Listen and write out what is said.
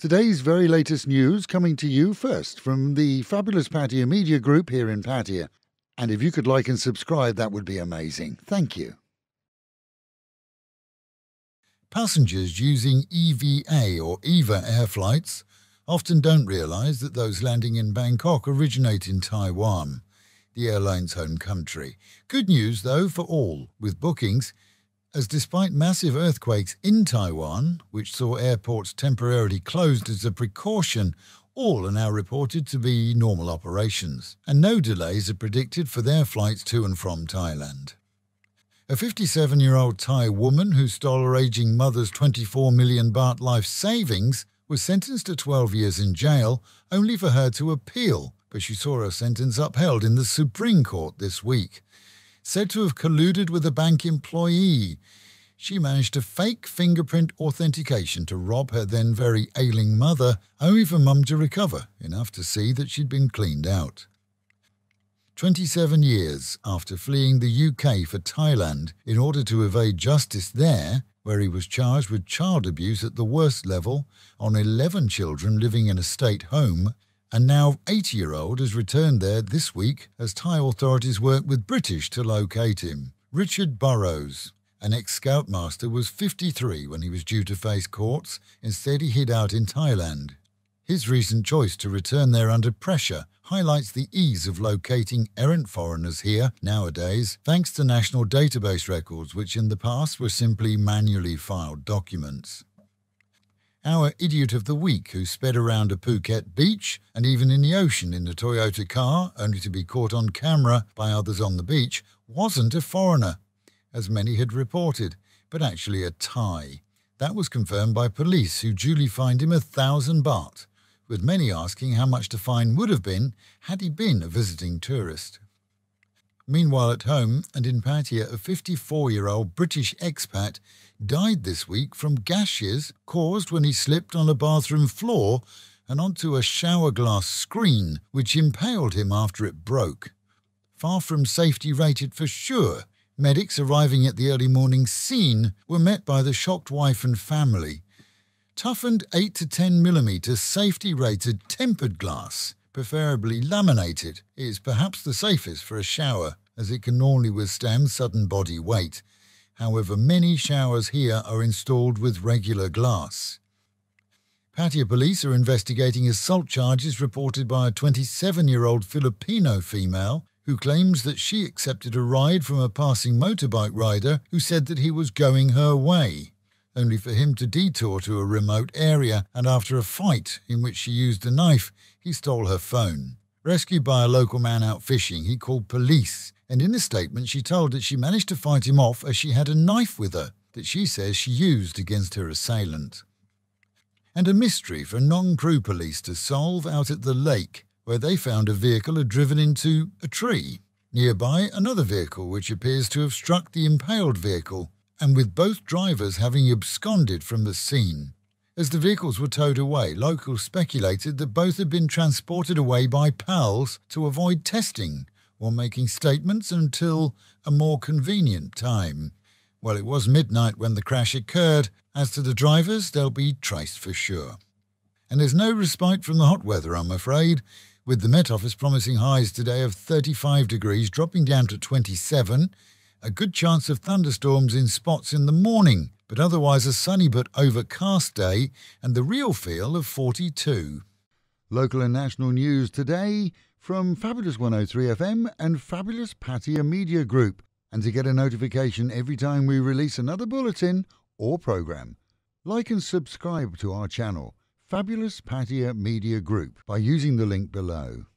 Today's very latest news coming to you first from the fabulous Patia Media Group here in Patia. And if you could like and subscribe, that would be amazing. Thank you. Passengers using EVA or EVA air flights often don't realise that those landing in Bangkok originate in Taiwan, the airline's home country. Good news, though, for all, with bookings – as despite massive earthquakes in Taiwan, which saw airports temporarily closed as a precaution, all are now reported to be normal operations, and no delays are predicted for their flights to and from Thailand. A 57 year old Thai woman who stole her aging mother's 24 million baht life savings was sentenced to 12 years in jail, only for her to appeal, but she saw her sentence upheld in the Supreme Court this week said to have colluded with a bank employee. She managed to fake fingerprint authentication to rob her then very ailing mother, only for mum to recover, enough to see that she'd been cleaned out. 27 years after fleeing the UK for Thailand in order to evade justice there, where he was charged with child abuse at the worst level on 11 children living in a state home, and now 80 year old has returned there this week as Thai authorities work with British to locate him. Richard Burrows, an ex scoutmaster, was 53 when he was due to face courts. Instead, he hid out in Thailand. His recent choice to return there under pressure highlights the ease of locating errant foreigners here nowadays, thanks to national database records, which in the past were simply manually filed documents our idiot of the week who sped around a Phuket beach and even in the ocean in a Toyota car, only to be caught on camera by others on the beach, wasn't a foreigner, as many had reported, but actually a Thai. That was confirmed by police, who duly fined him a thousand baht, with many asking how much the fine would have been had he been a visiting tourist. Meanwhile, at home and in Pattaya, a 54 year old British expat died this week from gashes caused when he slipped on a bathroom floor and onto a shower glass screen, which impaled him after it broke. Far from safety rated for sure, medics arriving at the early morning scene were met by the shocked wife and family. Toughened 8 to 10 millimeter safety rated tempered glass preferably laminated, is perhaps the safest for a shower as it can normally withstand sudden body weight. However, many showers here are installed with regular glass. Patia police are investigating assault charges reported by a 27-year-old Filipino female who claims that she accepted a ride from a passing motorbike rider who said that he was going her way only for him to detour to a remote area, and after a fight in which she used a knife, he stole her phone. Rescued by a local man out fishing, he called police, and in a statement, she told that she managed to fight him off as she had a knife with her that she says she used against her assailant. And a mystery for non crew police to solve out at the lake, where they found a vehicle had driven into a tree. Nearby, another vehicle which appears to have struck the impaled vehicle and with both drivers having absconded from the scene. As the vehicles were towed away, locals speculated that both had been transported away by pals to avoid testing or making statements until a more convenient time. Well, it was midnight when the crash occurred. As to the drivers, they'll be traced for sure. And there's no respite from the hot weather, I'm afraid, with the Met Office promising highs today of 35 degrees, dropping down to 27, a good chance of thunderstorms in spots in the morning, but otherwise a sunny but overcast day and the real feel of 42. Local and national news today from Fabulous 103 FM and Fabulous Patia Media Group. And to get a notification every time we release another bulletin or program, like and subscribe to our channel, Fabulous Patia Media Group, by using the link below.